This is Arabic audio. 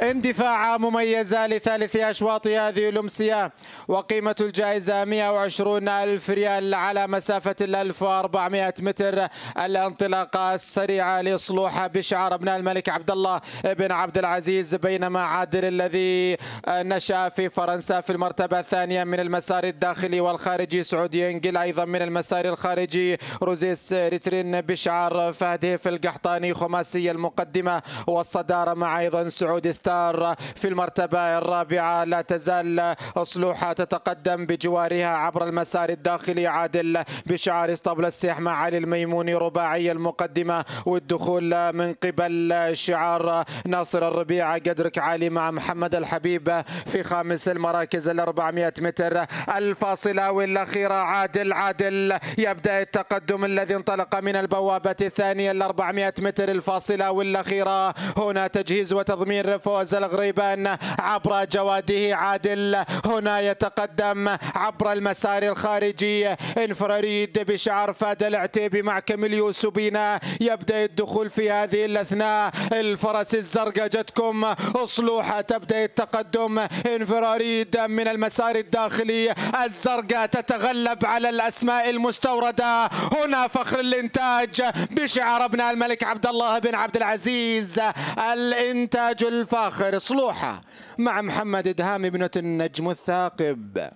اندفاعة مميزة لثالث أشواط هذه الأمسية وقيمة الجائزة 120 ألف ريال على مسافة ال 1400 متر الانطلاقة السريعة لصلوح بشعار ابن الملك عبد الله بن عبد العزيز بينما عادل الذي نشأ في فرنسا في المرتبة الثانية من المسار الداخلي والخارجي سعودي انجل أيضا من المسار الخارجي روزيس ريترين بشعار فهد هيف القحطاني خماسي المقدمة والصدارة مع أيضا سعود ستار في المرتبة الرابعة لا تزال أصلوحة تتقدم بجوارها عبر المسار الداخلي عادل بشعار اسطبل السيح مع علي الميموني رباعي المقدمة والدخول من قبل شعار ناصر الربيع قدرك عالي مع محمد الحبيب في خامس المراكز ال 400 متر الفاصلة والأخيرة عادل عادل يبدأ التقدم الذي انطلق من البوابة الثانية ال 400 متر الفاصلة والأخيرة هنا تجهيز وتضمين رفو فوز الغريبان عبر جواده عادل هنا يتقدم عبر المسار الخارجي انفراريد بشعر فاد العتيبي مع كاميل يوسبينا يبدا الدخول في هذه الاثناء الفرس الزرقاء جتكم اصلوحه تبدا التقدم انفراريد من المسار الداخلي الزرقاء تتغلب على الاسماء المستورده هنا فخر الانتاج بشعر ابناء الملك عبد الله بن عبد العزيز الانتاج الفخر آخر صلوحة مع محمد إدهامي ابنه النجم الثاقب